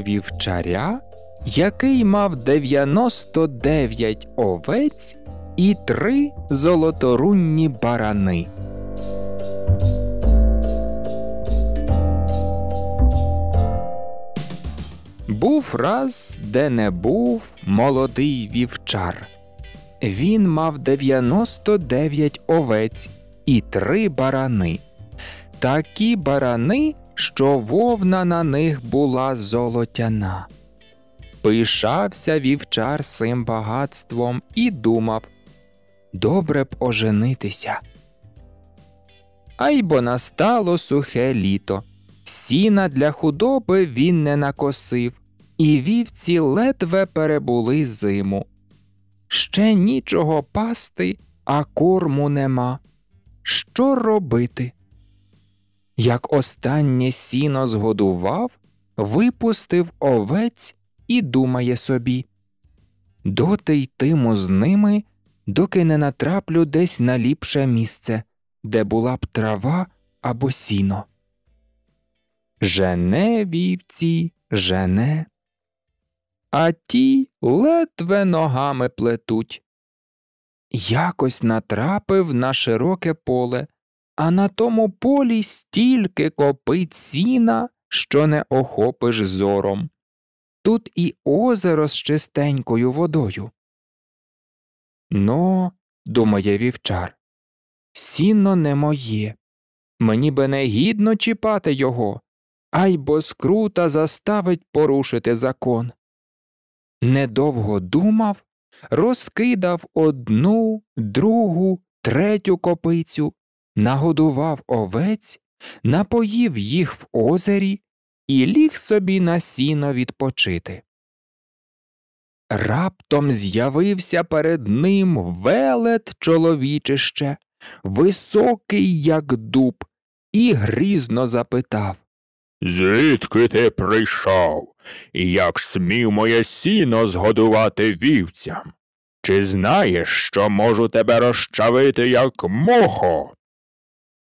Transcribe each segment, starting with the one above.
вівчаря, який мав 99 овець і три золоторунні барани. Був раз, де не був молодий вівчар. Він мав 99 овець і три барани. Такі барани що вовна на них була золотяна. Пишався вівчар цим багатством і думав добре б оженитися. А бо настало сухе літо. Сіна для худоби він не накосив, і вівці ледве перебули зиму. Ще нічого пасти, а корму нема. Що робити? як останнє сіно згодував, випустив овець і думає собі доти йтиму з ними, доки не натраплю десь на ліпше місце, де була б трава або сіно. Жене вівці, жене, а ті ледве ногами плетуть. Якось натрапив на широке поле, а на тому полі стільки копить сіна, що не охопиш зором. Тут і озеро з чистенькою водою. Но, думає вівчар, сіно не моє. Мені би не гідно чіпати його, ай бо скрута заставить порушити закон. Недовго думав, розкидав одну, другу, третю копицю, нагодував овець, напоїв їх в озері і ліг собі на сіно відпочити. Раптом з'явився перед ним велет чоловічище, високий, як дуб, і грізно запитав Звідки ти прийшов? І як смів моє сіно згодувати вівцям? Чи знаєш, що можу тебе розчавити, як мохо?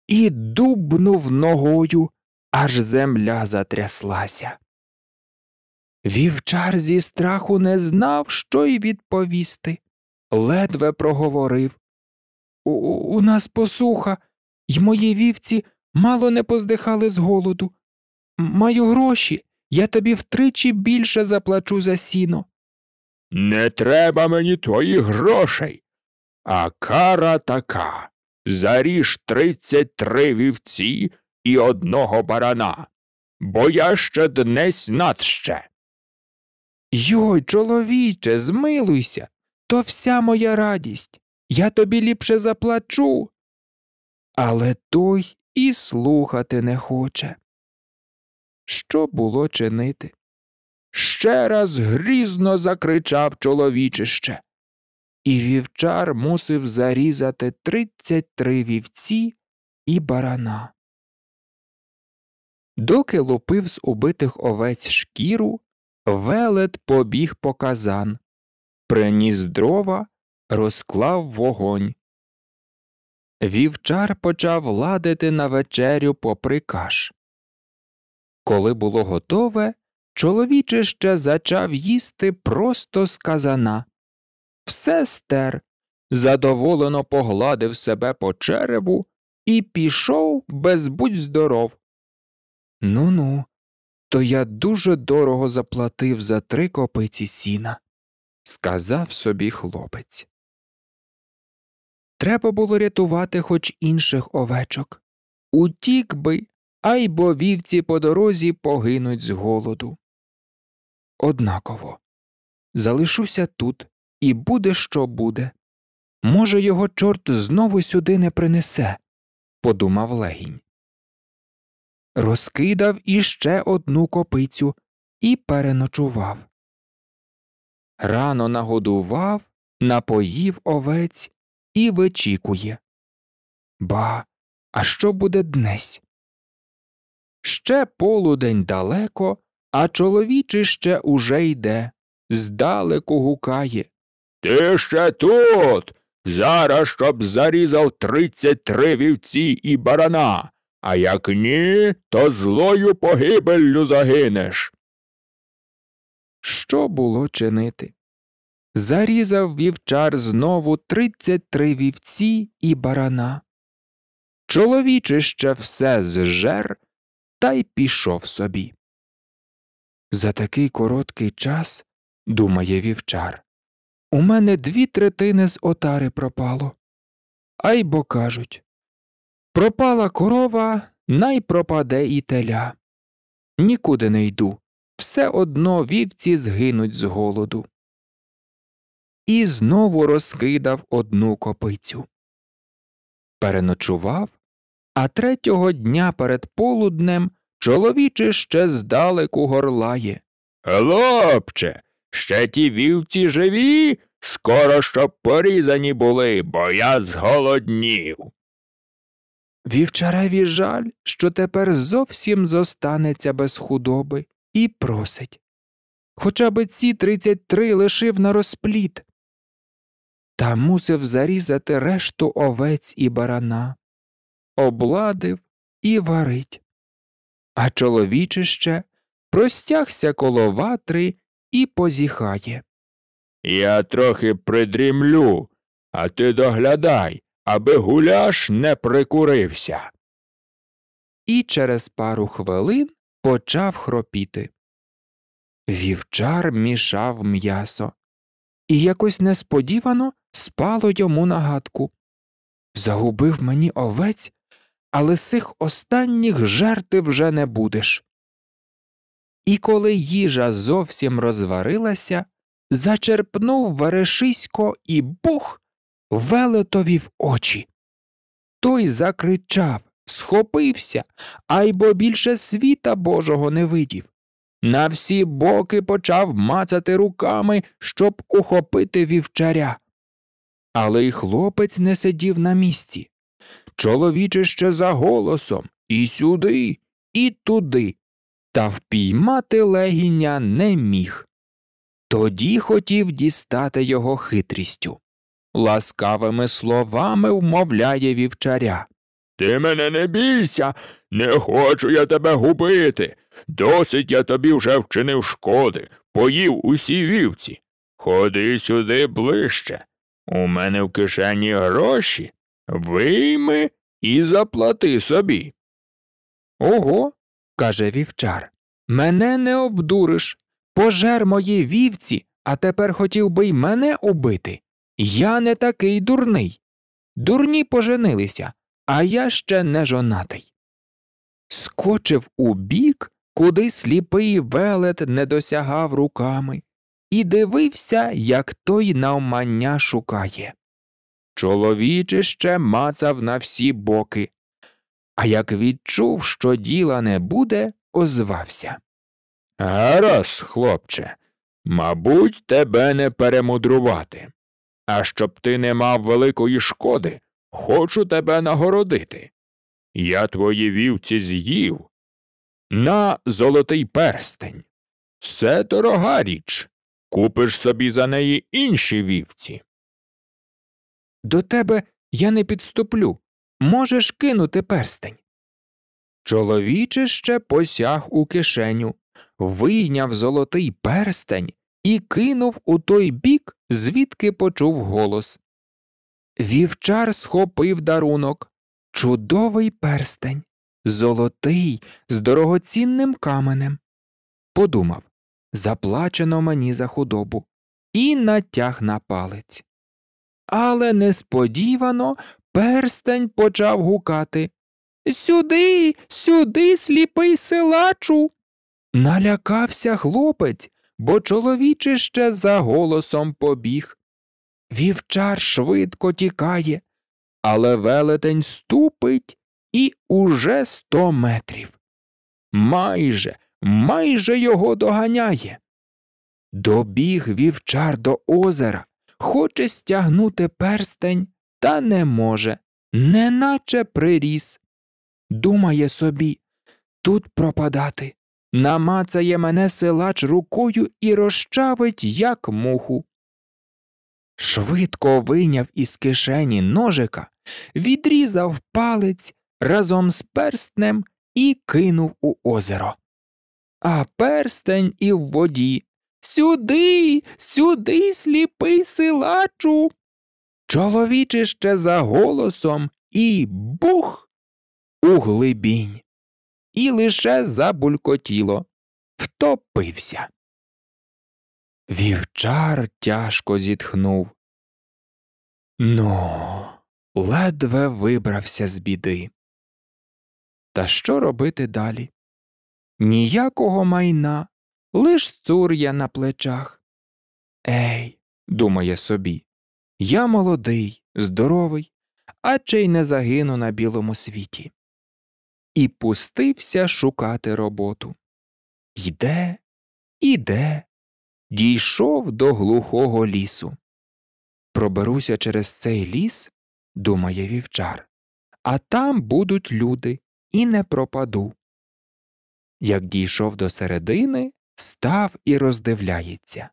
і дубнув ногою, аж земля затряслася. Вівчар зі страху не знав, що й відповісти, ледве проговорив У, у нас посуха, й мої вівці мало не поздихали з голоду. Маю гроші, я тобі втричі більше заплачу за сіно. Не треба мені твоїх грошей, а кара така заріж тридцять три вівці і одного барана, бо я ще днесь надще. Йой, чоловіче, змилуйся. То вся моя радість. Я тобі ліпше заплачу. Але той і слухати не хоче. Що було чинити? Ще раз грізно закричав чоловічище і вівчар мусив зарізати тридцять три вівці і барана. Доки лупив з убитих овець шкіру, велет побіг по казан, приніс дрова, розклав вогонь. Вівчар почав ладити на вечерю попри каш. Коли було готове, чоловіче ще зачав їсти просто з казана все стер, задоволено погладив себе по череву і пішов без будь здоров. Ну ну, то я дуже дорого заплатив за три копиці сіна, сказав собі хлопець. Треба було рятувати хоч інших овечок. Утік би, а й бо вівці по дорозі погинуть з голоду. Однаково залишуся тут і буде що буде. Може, його чорт знову сюди не принесе, подумав легінь. Розкидав іще одну копицю і переночував. Рано нагодував, напоїв овець і вичікує. Ба, а що буде днесь? Ще полудень далеко, а чоловіче ще уже йде, здалеку гукає. Ти ще тут. Зараз щоб зарізав тридцять три вівці і барана, а як ні, то злою погибеллю загинеш. Що було чинити? Зарізав вівчар знову тридцять три вівці і барана. Чоловічище все зжер та й пішов собі. За такий короткий час, думає вівчар, у мене дві третини з отари пропало. Ай бо кажуть пропала корова, най пропаде і теля. Нікуди не йду. Все одно вівці згинуть з голоду. І знову розкидав одну копицю. Переночував, а третього дня перед полуднем чоловіче ще здалеку горлає. Хлопче, Ще ті вівці живі, скоро щоб порізані були, бо я зголоднів. Вівчареві жаль, що тепер зовсім зостанеться без худоби, і просить. Хоча би ці тридцять три лишив на розпліт. Та мусив зарізати решту овець і барана, обладив і варить. А чоловічище простягся коло ватри і позіхає. Я трохи придрімлю, а ти доглядай, аби гуляш не прикурився. І через пару хвилин почав хропіти. Вівчар мішав м'ясо, і якось несподівано спало йому нагадку. Загубив мені овець, але сих останніх жерти вже не будеш. І коли їжа зовсім розварилася, зачерпнув Верешисько і бух велетові в очі. Той закричав, схопився, а й бо більше світа Божого не видів. На всі боки почав мацати руками, щоб ухопити вівчаря. Але й хлопець не сидів на місці. Чоловіче ще за голосом і сюди, і туди та впіймати легіня не міг. Тоді хотів дістати його хитрістю. Ласкавими словами вмовляє вівчаря. Ти мене не бійся, не хочу я тебе губити. Досить я тобі вже вчинив шкоди, поїв усі вівці. Ходи сюди ближче. У мене в кишені гроші, вийми і заплати собі. Ого, каже вівчар. Мене не обдуриш. Пожер мої вівці, а тепер хотів би й мене убити. Я не такий дурний. Дурні поженилися, а я ще не жонатий. Скочив у бік, куди сліпий велет не досягав руками, і дивився, як той навмання шукає. Чоловічище мацав на всі боки, а як відчув, що діла не буде, озвався. Гараз, хлопче, мабуть, тебе не перемудрувати. А щоб ти не мав великої шкоди, хочу тебе нагородити. Я твої вівці з'їв. На золотий перстень. Все дорога річ. Купиш собі за неї інші вівці. До тебе я не підступлю, Можеш кинути перстень. Чоловіче ще посяг у кишеню, вийняв золотий перстень і кинув у той бік, звідки почув голос. Вівчар схопив дарунок. Чудовий перстень, золотий, з дорогоцінним каменем. Подумав заплачено мені за худобу, і натяг на палець. Але несподівано Перстень почав гукати. Сюди, сюди, сліпий силачу. Налякався хлопець, бо чоловічище за голосом побіг. Вівчар швидко тікає, але велетень ступить і уже сто метрів. Майже, майже його доганяє. Добіг вівчар до озера, хоче стягнути перстень, та не може, неначе приріс. Думає собі, тут пропадати. Намацає мене силач рукою і розчавить, як муху. Швидко вийняв із кишені ножика, відрізав палець разом з перстнем і кинув у озеро. А перстень і в воді. Сюди, сюди, сліпий силачу чоловічище за голосом і бух у глибінь. І лише забулькотіло, втопився. Вівчар тяжко зітхнув. Ну, ледве вибрався з біди. Та що робити далі? Ніякого майна, лиш цур'я на плечах. Ей, думає собі, я молодий, здоровий, а чи й не загину на білому світі. І пустився шукати роботу. Йде, іде, дійшов до глухого лісу. Проберуся через цей ліс, думає вівчар, а там будуть люди і не пропаду. Як дійшов до середини, став і роздивляється.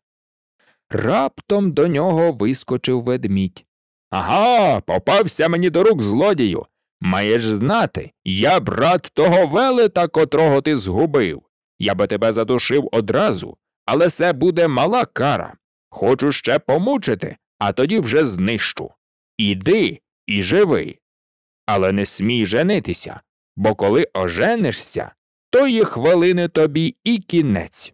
Раптом до нього вискочив ведмідь. Ага, попався мені до рук злодію. Маєш знати, я брат того велета, котрого ти згубив. Я би тебе задушив одразу, але це буде мала кара. Хочу ще помучити, а тоді вже знищу. Іди і живи. Але не смій женитися, бо коли оженишся, то тої хвилини тобі і кінець.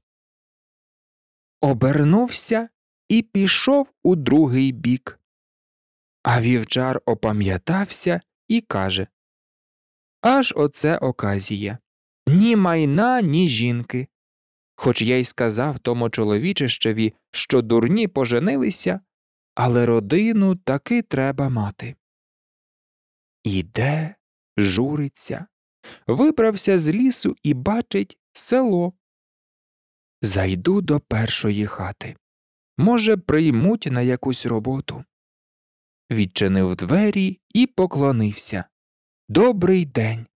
Обернувся і пішов у другий бік. А вівчар опам'ятався і каже Аж оце оказія ні майна, ні жінки. Хоч я й сказав тому чоловічищеві, що дурні поженилися, але родину таки треба мати. Іде, журиться, вибрався з лісу і бачить село. Зайду до першої хати. Може, приймуть на якусь роботу. Відчинив двері і поклонився. Добрий день.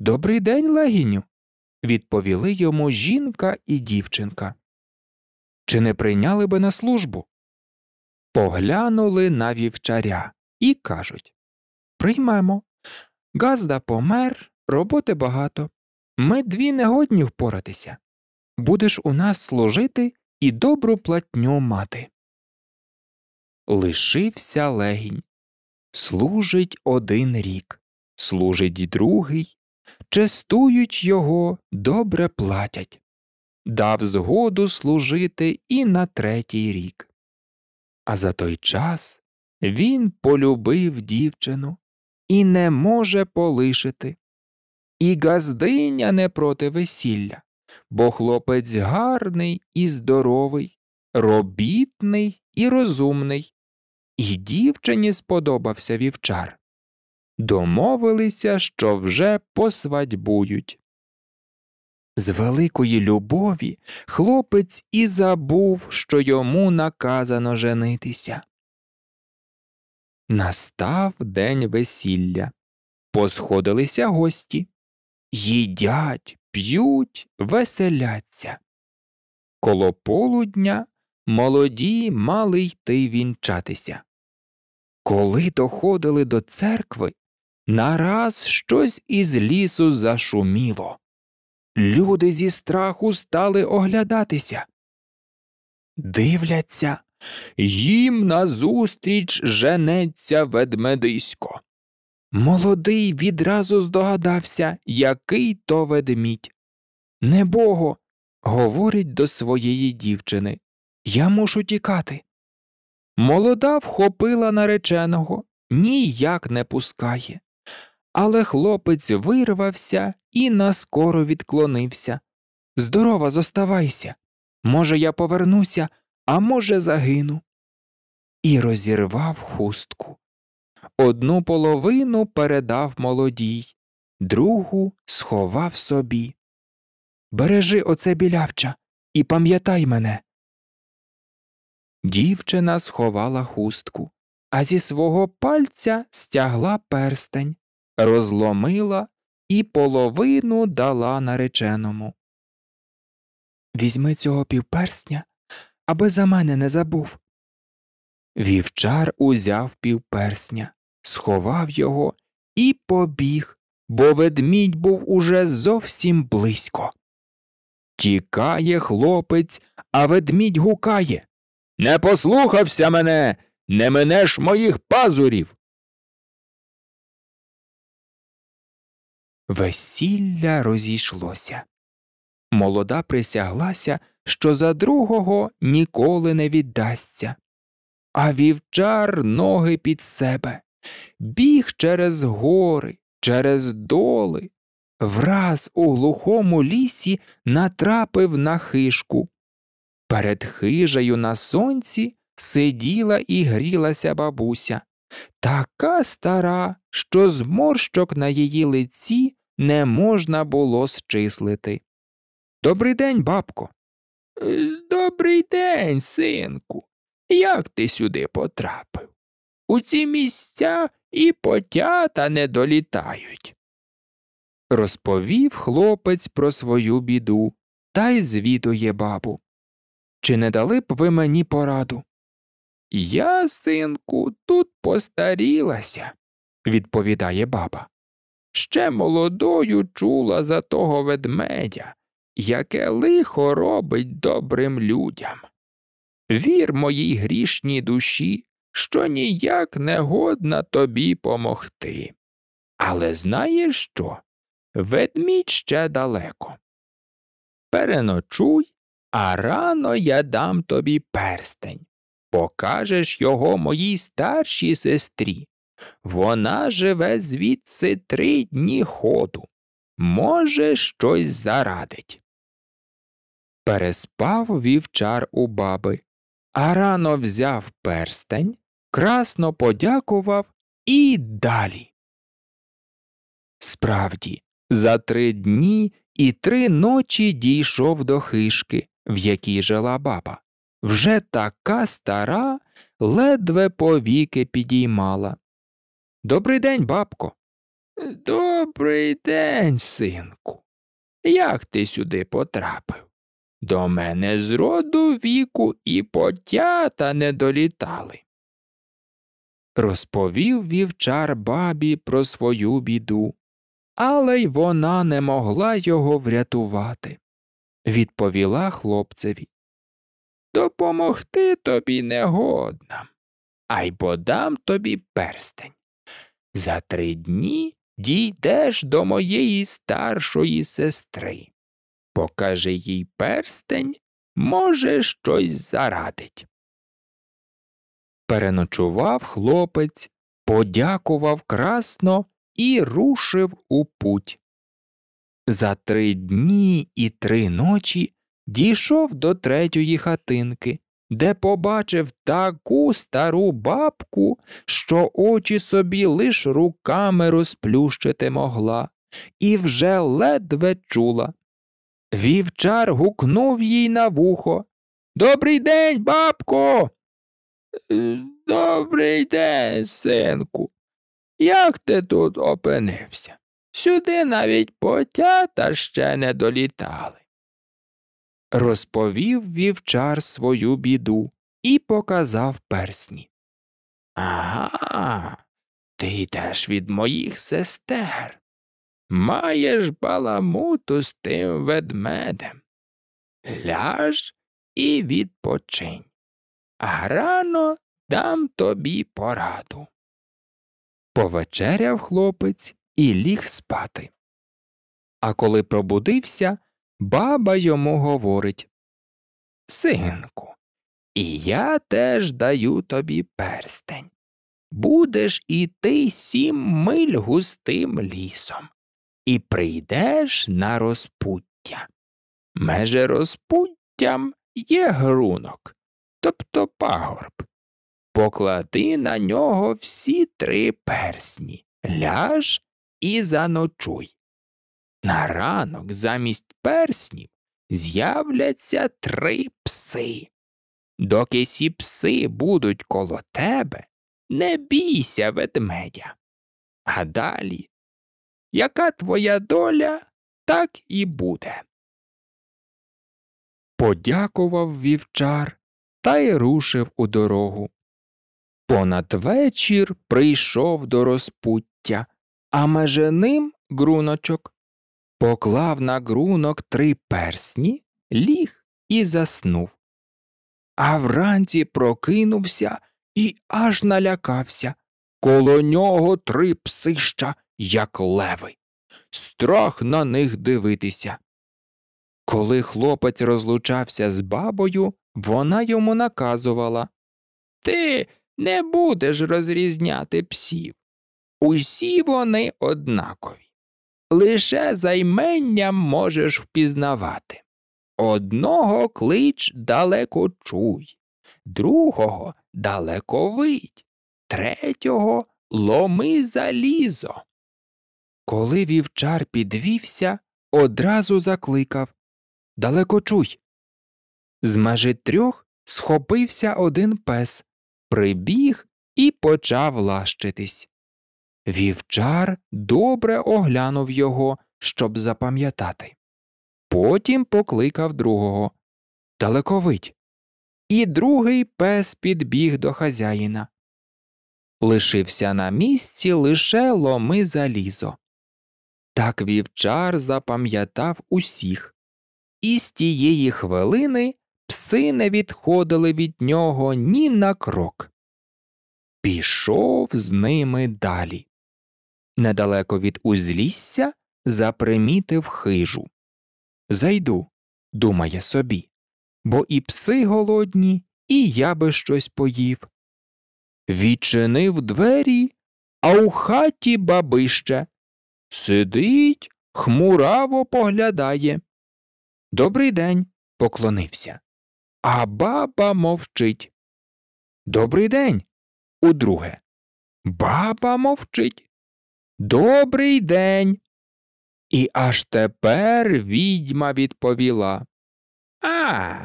Добрий день, легіню. відповіли йому жінка і дівчинка. Чи не прийняли би на службу? Поглянули на вівчаря і кажуть Приймемо. Газда помер, роботи багато. Ми дві негодні впоратися. Будеш у нас служити і добру платню мати. Лишився легінь. Служить один рік, служить другий, Честують його, добре платять. Дав згоду служити і на третій рік. А за той час він полюбив дівчину і не може полишити. І газдиня не проти весілля бо хлопець гарний і здоровий, робітний і розумний, і дівчині сподобався вівчар. Домовилися, що вже посвадьбують. З великої любові хлопець і забув, що йому наказано женитися. Настав день весілля. Посходилися гості. Їдять, п'ють, веселяться. Коло полудня молоді мали йти вінчатися. Коли доходили до церкви, нараз щось із лісу зашуміло. Люди зі страху стали оглядатися. Дивляться, їм назустріч женеться ведмедисько. Молодий відразу здогадався, який то ведмідь. Небого, говорить до своєї дівчини. Я мушу тікати. Молода вхопила нареченого, ніяк не пускає. Але хлопець вирвався і наскоро відклонився. Здорова, зоставайся. Може, я повернуся, а може, загину. І розірвав хустку. Одну половину передав молодій, другу сховав собі. Бережи оце білявча і пам'ятай мене. Дівчина сховала хустку, а зі свого пальця стягла перстень, розломила і половину дала нареченому. Візьми цього півперсня, аби за мене не забув. Вівчар узяв півперсня сховав його і побіг, бо ведмідь був уже зовсім близько. Тікає хлопець, а ведмідь гукає Не послухався мене, не минеш моїх пазурів. Весілля розійшлося. Молода присяглася, що за другого ніколи не віддасться, а вівчар ноги під себе біг через гори, через доли. Враз у глухому лісі натрапив на хижку. Перед хижею на сонці сиділа і грілася бабуся, така стара, що зморщок на її лиці не можна було счислити. «Добрий день, бабко. «Е, добрий день, синку. Як ти сюди потрапив? у ці місця і потята не долітають. Розповів хлопець про свою біду та й звідує бабу. Чи не дали б ви мені пораду? Я, синку, тут постарілася, відповідає баба. Ще молодою чула за того ведмедя, яке лихо робить добрим людям. Вір моїй грішній душі, що ніяк не годна тобі помогти. Але знаєш що? Ведмідь ще далеко. Переночуй, а рано я дам тобі перстень. Покажеш його моїй старшій сестрі. Вона живе звідси три дні ходу. Може, щось зарадить. Переспав вівчар у баби, а рано взяв перстень, красно подякував і далі. Справді, за три дні і три ночі дійшов до хишки, в якій жила баба. Вже така стара, ледве повіки підіймала. «Добрий день, бабко. Добрий день, синку. Як ти сюди потрапив? До мене з роду віку і потята не долітали. Розповів вівчар бабі про свою біду, але й вона не могла його врятувати. Відповіла хлопцеві. Допомогти тобі не годна, а й подам тобі перстень. За три дні дійдеш до моєї старшої сестри. Покажи їй перстень, може, щось зарадить. Переночував хлопець, подякував красно і рушив у путь. За три дні і три ночі дійшов до третьої хатинки, де побачив таку стару бабку, що очі собі лиш руками розплющити могла, і вже ледве чула. Вівчар гукнув їй на вухо Добрий день, бабко! Добрий день, синку. Як ти тут опинився? Сюди навіть потята ще не долітали. Розповів вівчар свою біду і показав персні. Ага, ти йдеш від моїх сестер. Маєш баламуту з тим ведмедем. Ляж і відпочинь а рано дам тобі пораду. Повечеряв хлопець і ліг спати. А коли пробудився, баба йому говорить Синку, і я теж даю тобі перстень. Будеш іти сім миль густим лісом, і прийдеш на розпуття. Меже розпуттям є грунок, тобто пагорб. Поклади на нього всі три персні, ляж і заночуй. На ранок замість перснів з'являться три пси. Доки сі пси будуть коло тебе, не бійся ведмедя. А далі, яка твоя доля, так і буде. Подякував вівчар та й рушив у дорогу. Понад вечір прийшов до розпуття, а меже ним груночок. Поклав на грунок три персні, ліг і заснув. А вранці прокинувся і аж налякався. Коло нього три псища, як леви. Страх на них дивитися. Коли хлопець розлучався з бабою, вона йому наказувала Ти не будеш розрізняти псів. Усі вони однакові. Лише займенням можеш впізнавати. Одного клич далеко чуй, другого далеко вить, третього ломи залізо. Коли вівчар підвівся, одразу закликав Далеко чуй. З межі трьох схопився один пес, прибіг і почав лащитись. Вівчар добре оглянув його, щоб запам'ятати. Потім покликав другого Далековить. І другий пес підбіг до хазяїна. Лишився на місці лише ломи залізо. Так вівчар запам'ятав усіх і з тієї хвилини пси не відходили від нього ні на крок. Пішов з ними далі. Недалеко від узлісся запримітив хижу. Зайду, думає собі, бо і пси голодні, і я би щось поїв. Відчинив двері, а у хаті бабище. Сидить, хмураво поглядає. Добрий день, поклонився. А баба мовчить. Добрий день. Удруге. Баба мовчить. Добрий день. І аж тепер відьма відповіла. А,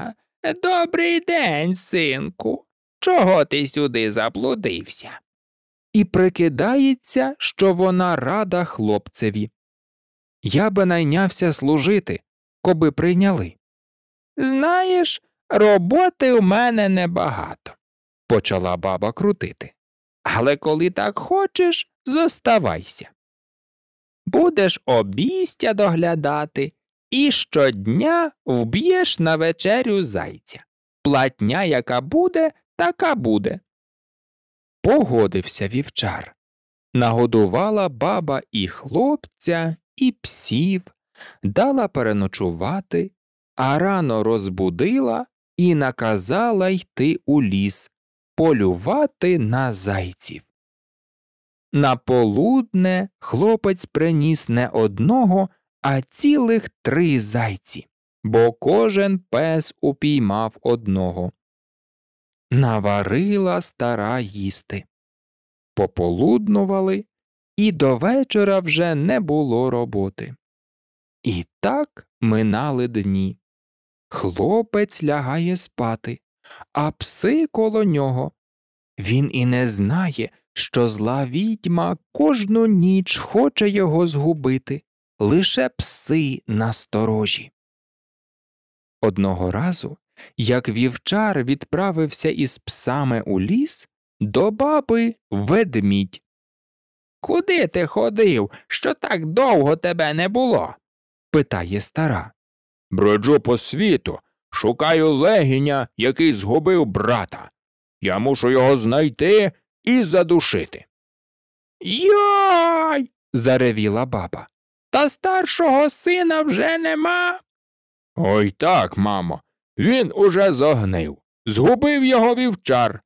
добрий день, синку. Чого ти сюди заблудився? І прикидається, що вона рада хлопцеві. Я би найнявся служити, коби прийняли. Знаєш, роботи у мене небагато, почала баба крутити. Але коли так хочеш, зоставайся. Будеш обістя доглядати і щодня вб'єш на вечерю зайця. Платня, яка буде, така буде. Погодився вівчар. Нагодувала баба і хлопця, і псів, дала переночувати, а рано розбудила і наказала йти у ліс, полювати на зайців. На полудне хлопець приніс не одного, а цілих три зайці, бо кожен пес упіймав одного. Наварила стара їсти. Пополуднували, і до вечора вже не було роботи. І так минали дні. Хлопець лягає спати, а пси коло нього. Він і не знає, що зла відьма кожну ніч хоче його згубити, лише пси насторожі. Одного разу, як вівчар відправився із псами у ліс, до баби ведмідь. Куди ти ходив, що так довго тебе не було? питає стара. Броджу по світу, шукаю легіня, який згубив брата. Я мушу його знайти і задушити. Йой. заревіла баба. Та старшого сина вже нема. Ой так, мамо, він уже загнив. Згубив його вівчар.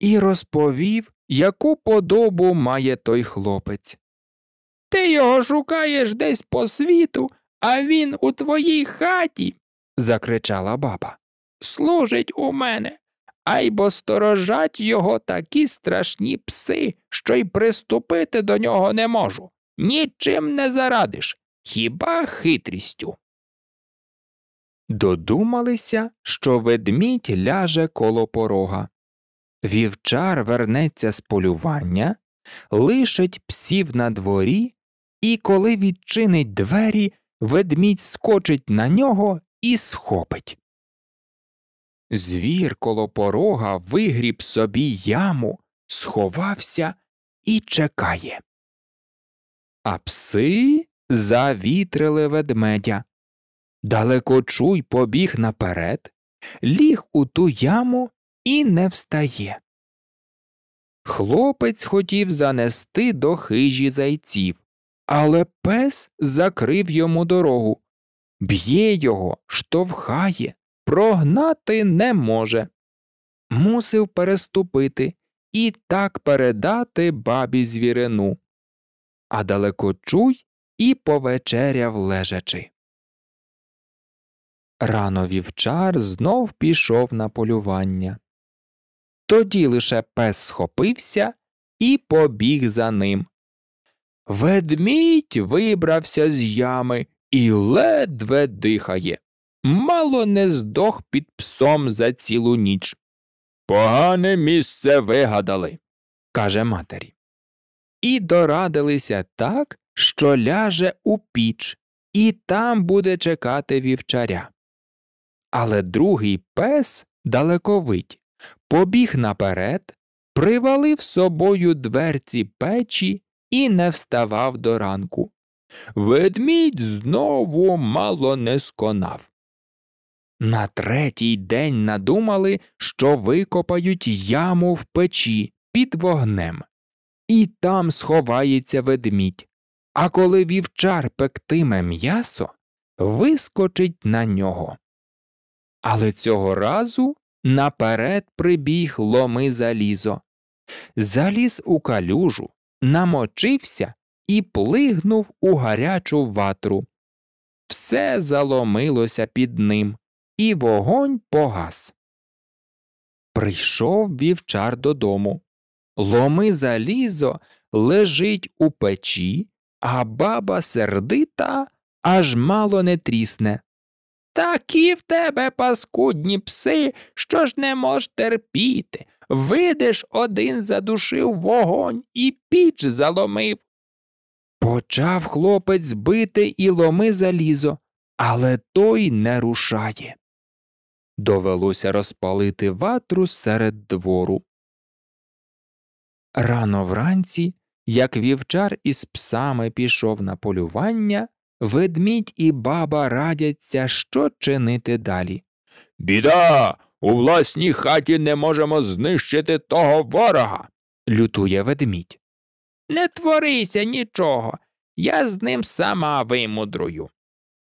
І розповів, яку подобу має той хлопець. Ти його шукаєш десь по світу, а він у твоїй хаті. закричала баба. Служить у мене, айбо сторожать його такі страшні пси, що й приступити до нього не можу. Нічим не зарадиш, хіба хитрістю. Додумалися, що ведмідь ляже коло порога. Вівчар вернеться з полювання, лишить псів на дворі, і, коли відчинить двері, ведмідь скочить на нього і схопить. Звір коло порога вигріб собі яму, сховався і чекає. А пси завітрили ведмедя. Далекочуй побіг наперед, ліг у ту яму і не встає. Хлопець хотів занести до хижі зайців, але пес закрив йому дорогу, б'є його, штовхає, прогнати не може. Мусив переступити і так передати бабі звірину. А далеко чуй і повечеряв лежачи. Рано вівчар знов пішов на полювання. Тоді лише пес схопився і побіг за ним. Ведмідь вибрався з ями і ледве дихає. Мало не здох під псом за цілу ніч. Погане місце вигадали, каже матері. І дорадилися так, що ляже у піч, і там буде чекати вівчаря. Але другий пес далековить, побіг наперед, привалив собою дверці печі і не вставав до ранку. Ведмідь знову мало не сконав. На третій день надумали, що викопають яму в печі під вогнем, і там сховається ведмідь. А коли вівчар пектиме м'ясо, вискочить на нього. Але цього разу наперед прибіг ломи залізо. Заліз у калюжу, намочився і плигнув у гарячу ватру. Все заломилося під ним, і вогонь погас. Прийшов вівчар додому. Ломи залізо лежить у печі, а баба сердита аж мало не трісне. Такі в тебе паскудні пси, що ж не мож терпіти. Видиш, один задушив вогонь і піч заломив. Почав хлопець бити і ломи залізо, але той не рушає. Довелося розпалити ватру серед двору. Рано вранці, як вівчар із псами пішов на полювання, ведмідь і баба радяться, що чинити далі. Біда! У власній хаті не можемо знищити того ворога, лютує ведмідь. Не творися нічого, я з ним сама вимудрую,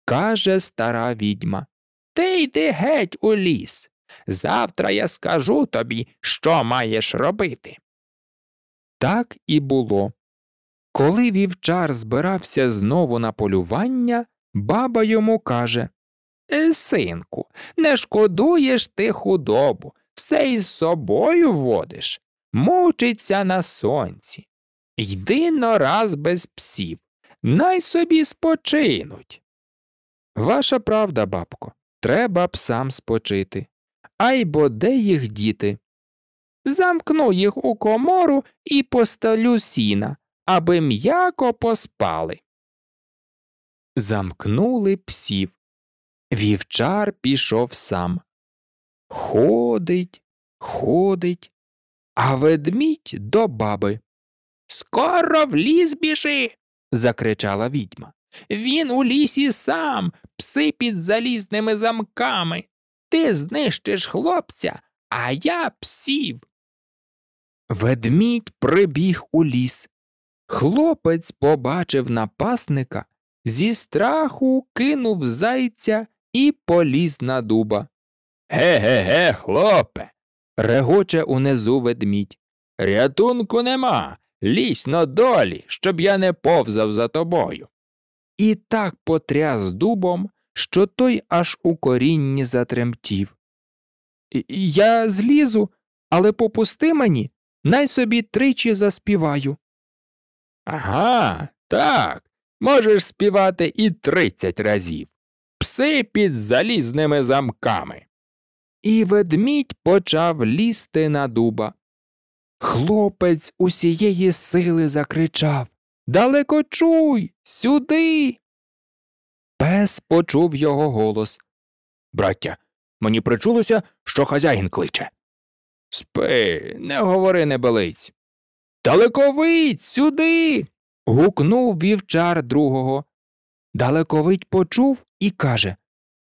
каже стара відьма. Ти йди геть у ліс. Завтра я скажу тобі, що маєш робити. Так і було. Коли вівчар збирався знову на полювання, баба йому каже Е, синку, не шкодуєш ти худобу, все із собою водиш, мучиться на сонці. Йди но раз без псів, най собі спочинуть. Ваша правда, бабко, треба псам спочити. Ай бо де їх діти. Замкну їх у комору і постелю сіна, аби м'яко поспали. Замкнули псів. Вівчар пішов сам. Ходить, ходить, а ведмідь до баби. Скоро в ліс біжи. закричала відьма. Він у лісі сам, пси під залізними замками. Ти знищиш хлопця, а я псів. Ведмідь прибіг у ліс. Хлопець побачив напасника, зі страху кинув зайця і поліз на дуба. Ге ге ге, хлопе. регоче унизу ведмідь. Рятунку нема. Лізь на долі, щоб я не повзав за тобою. І так потряс дубом, що той аж у корінні затремтів. Я злізу, але попусти мені, най собі тричі заспіваю. Ага, так, можеш співати і тридцять разів пси під залізними замками. І ведмідь почав лізти на дуба. Хлопець усієї сили закричав Далеко чуй, сюди. Пес почув його голос. Браття, мені причулося, що хазяїн кличе. Спи, не говори не Далеко Далековить сюди. гукнув вівчар другого. Далековить почув і каже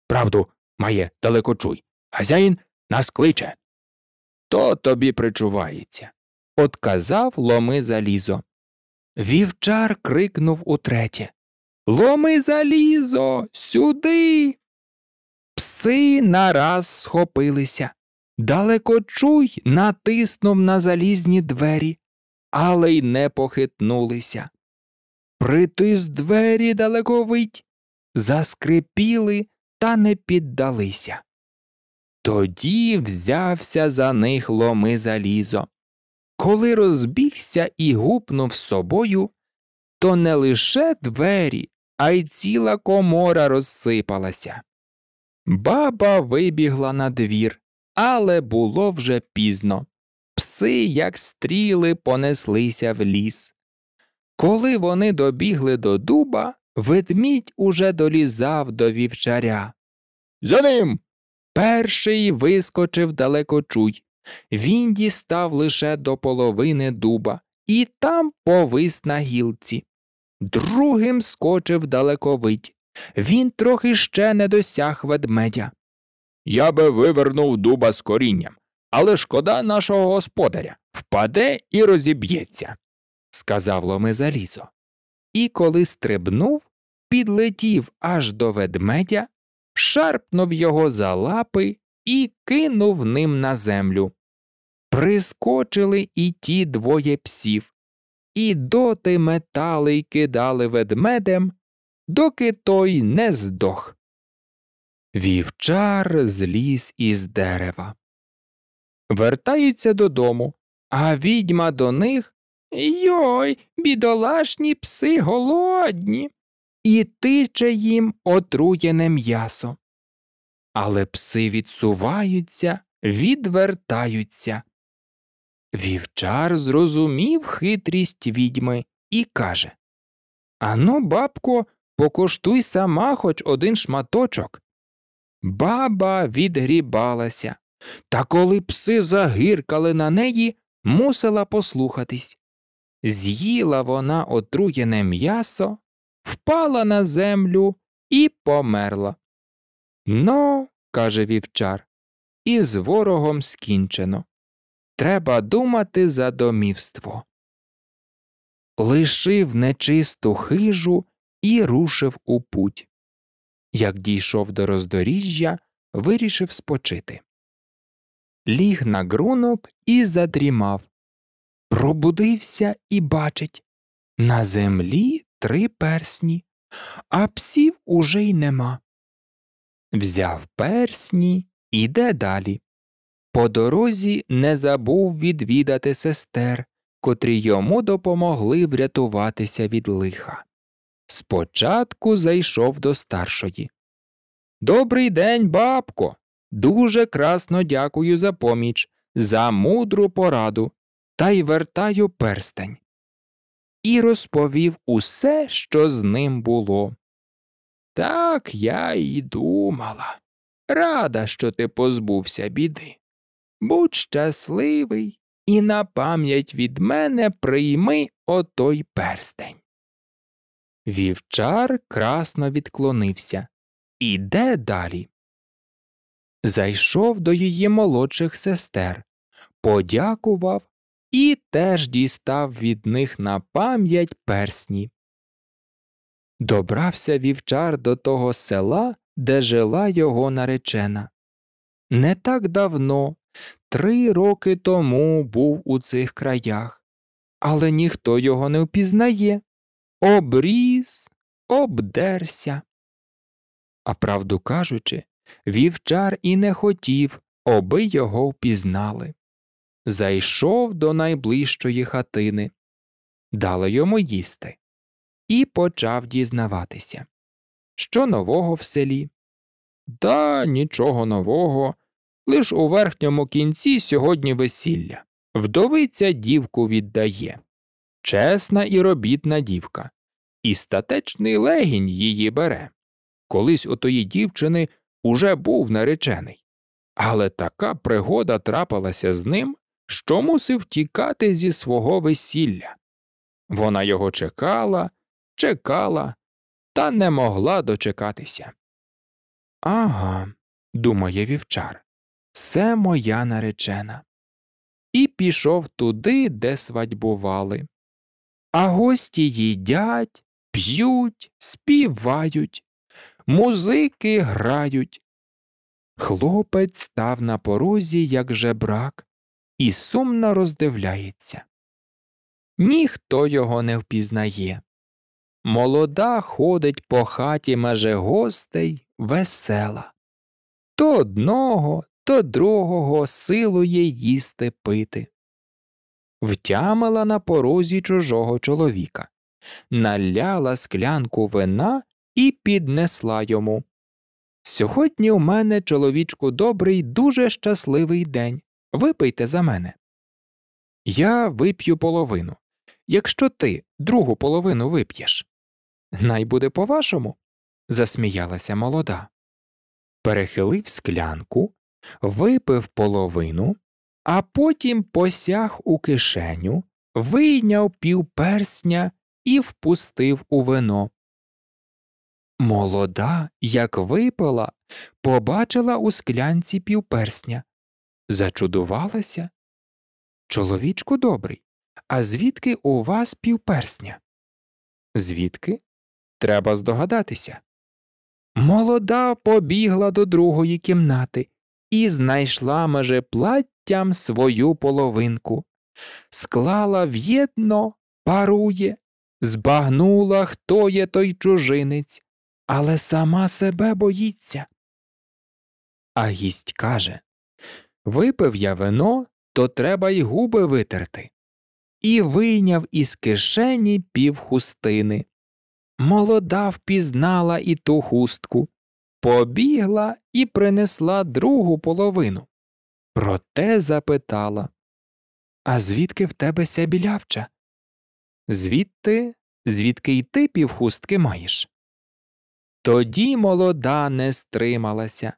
Правду має далекочуй. Хазяїн нас кличе. То тобі причувається. Отказав ломи залізо. Вівчар крикнув утретє Ломи залізо, сюди. Пси нараз схопилися. Далекочуй натиснув на залізні двері, але й не похитнулися. Притис двері далеко вить, заскрипіли та не піддалися. Тоді взявся за них ломи залізо. Коли розбігся і гупнув собою, то не лише двері, а й ціла комора розсипалася. Баба вибігла на двір, але було вже пізно. Пси, як стріли, понеслися в ліс. Коли вони добігли до дуба, ведмідь уже долізав до вівчаря. За ним. Перший вискочив далеко далекочуй. Він дістав лише до половини дуба і там повис на гілці. Другим скочив далековить. Він трохи ще не досяг ведмедя. Я би вивернув дуба з корінням, але шкода нашого господаря впаде і розіб'ється сказав ломе залізо. І коли стрибнув, підлетів аж до ведмедя, шарпнув його за лапи і кинув ним на землю. Прискочили і ті двоє псів, і доти метали й кидали ведмедем, доки той не здох. Вівчар зліз із дерева. Вертаються додому, а відьма до них Йой, бідолашні пси голодні, і тиче їм отруєне м'ясо. Але пси відсуваються, відвертаються. Вівчар зрозумів хитрість відьми і каже Ану, бабко, покуштуй сама хоч один шматочок. Баба відгрібалася, та коли пси загиркали на неї, мусила послухатись. З'їла вона отруєне м'ясо, впала на землю і померла. Ну, каже вівчар, і з ворогом скінчено. Треба думати за домівство. Лишив нечисту хижу і рушив у путь. Як дійшов до роздоріжжя, вирішив спочити. Ліг на ґрунок і задрімав. Пробудився і бачить на землі три персні, а псів уже й нема. Взяв персні, іде далі. По дорозі не забув відвідати сестер, котрі йому допомогли врятуватися від лиха. Спочатку зайшов до старшої. Добрий день, бабко. Дуже красно дякую за поміч, за мудру пораду та й вертаю перстень. І розповів усе, що з ним було. Так я й думала. Рада, що ти позбувся біди. Будь щасливий і на пам'ять від мене прийми отой перстень. Вівчар красно відклонився. Іде далі. Зайшов до її молодших сестер, подякував і теж дістав від них на пам'ять персні. Добрався вівчар до того села, де жила його наречена. Не так давно, три роки тому був у цих краях, але ніхто його не впізнає. Обріз, обдерся. А правду кажучи, вівчар і не хотів, аби його впізнали зайшов до найближчої хатини, дали йому їсти і почав дізнаватися, що нового в селі. Та нічого нового, лиш у верхньому кінці сьогодні весілля. Вдовиця дівку віддає. Чесна і робітна дівка. І статечний легінь її бере. Колись у тої дівчини уже був наречений. Але така пригода трапилася з ним, що мусив тікати зі свого весілля. Вона його чекала, чекала, та не могла дочекатися. Ага, думає вівчар, це моя наречена. І пішов туди, де свадьбували. А гості їдять, п'ють, співають, музики грають. Хлопець став на порозі, як жебрак, і сумно роздивляється. Ніхто його не впізнає. Молода ходить по хаті меже гостей весела. То одного, то другого силує їсти пити. Втямила на порозі чужого чоловіка, наляла склянку вина і піднесла йому. Сьогодні у мене, чоловічку добрий, дуже щасливий день. Випийте за мене. Я вип'ю половину. Якщо ти другу половину вип'єш. Най буде по вашому. засміялася молода. Перехилив склянку, випив половину, а потім посяг у кишеню, вийняв півперсня і впустив у вино. Молода, як випила, побачила у склянці півперсня. Зачудувалася? Чоловічку добрий. А звідки у вас півперсня? Звідки? Треба здогадатися. Молода побігла до другої кімнати і знайшла меже платтям свою половинку, склала в'єдно, парує, збагнула, хто є той чужинець, але сама себе боїться. А гість каже Випив я вино, то треба й губи витерти. І вийняв із кишені пів хустини. Молода впізнала і ту хустку, побігла і принесла другу половину. Проте запитала А звідки в тебе ся білявча? Звідти, звідки й ти півхустки маєш? Тоді молода не стрималася.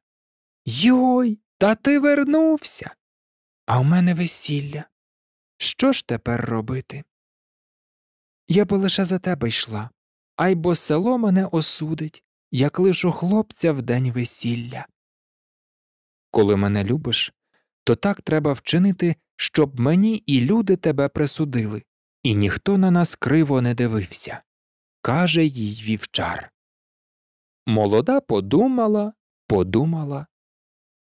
Йой, та ти вернувся, а в мене весілля. Що ж тепер робити? Я би лише за тебе йшла, ай бо село мене осудить, як лиш у хлопця в день весілля. Коли мене любиш, то так треба вчинити, щоб мені і люди тебе присудили, і ніхто на нас криво не дивився, каже їй вівчар. Молода подумала, подумала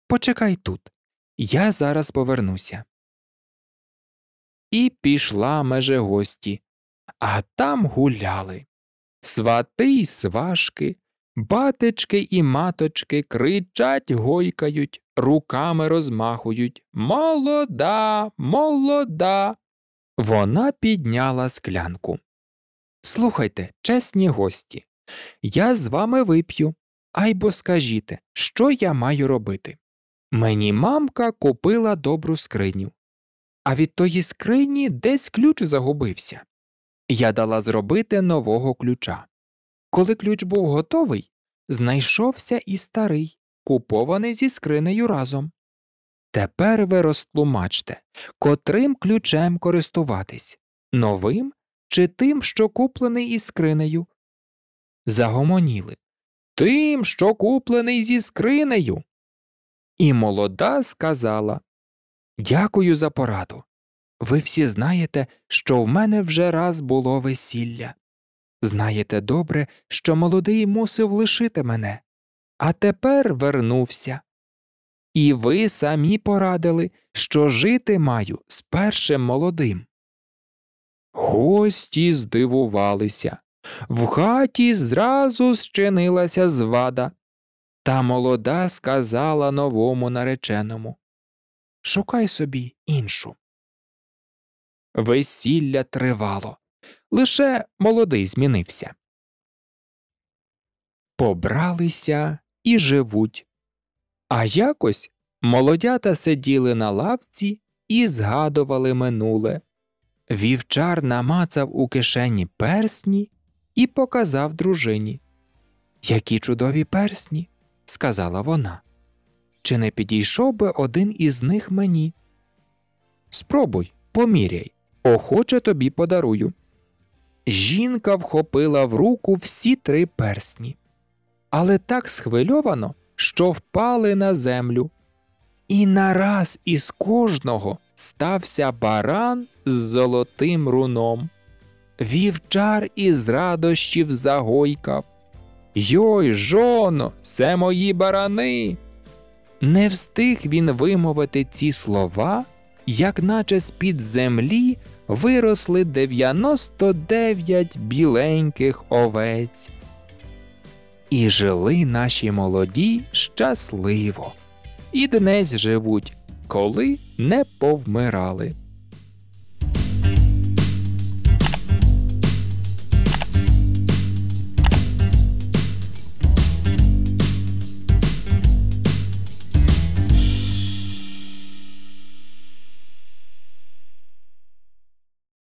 Почекай тут, я зараз повернуся. І пішла меже гості, а там гуляли. Свати й сважки, батечки і маточки кричать, гойкають, руками розмахують. Молода, молода. Вона підняла склянку. Слухайте, чесні гості, я з вами вип'ю, айбо скажіте, що я маю робити. Мені мамка купила добру скриню, а від тої скрині десь ключ загубився. Я дала зробити нового ключа. Коли ключ був готовий, знайшовся і старий, купований зі скринею разом. Тепер ви розтлумачте, котрим ключем користуватись новим чи тим, що куплений із скринею. Загомоніли. Тим, що куплений зі скринею. І молода сказала Дякую за пораду. Ви всі знаєте, що в мене вже раз було весілля. Знаєте добре, що молодий мусив лишити мене, а тепер вернувся. І ви самі порадили, що жити маю з першим молодим. Гості здивувалися. В хаті зразу зчинилася звада, та молода сказала новому нареченому Шукай собі іншу. Весілля тривало. Лише молодий змінився. Побралися і живуть. А якось молодята сиділи на лавці і згадували минуле. Вівчар намацав у кишені персні і показав дружині. Які чудові персні! сказала вона. Чи не підійшов би один із них мені? Спробуй, поміряй, охоче тобі подарую. Жінка вхопила в руку всі три персні, але так схвильовано, що впали на землю. І нараз із кожного стався баран з золотим руном. Вівчар із радощів загойкав. Йой, жоно, це мої барани. Не встиг він вимовити ці слова, як наче з-під землі виросли 99 біленьких овець. І жили наші молоді щасливо, і днесь живуть, коли не повмирали.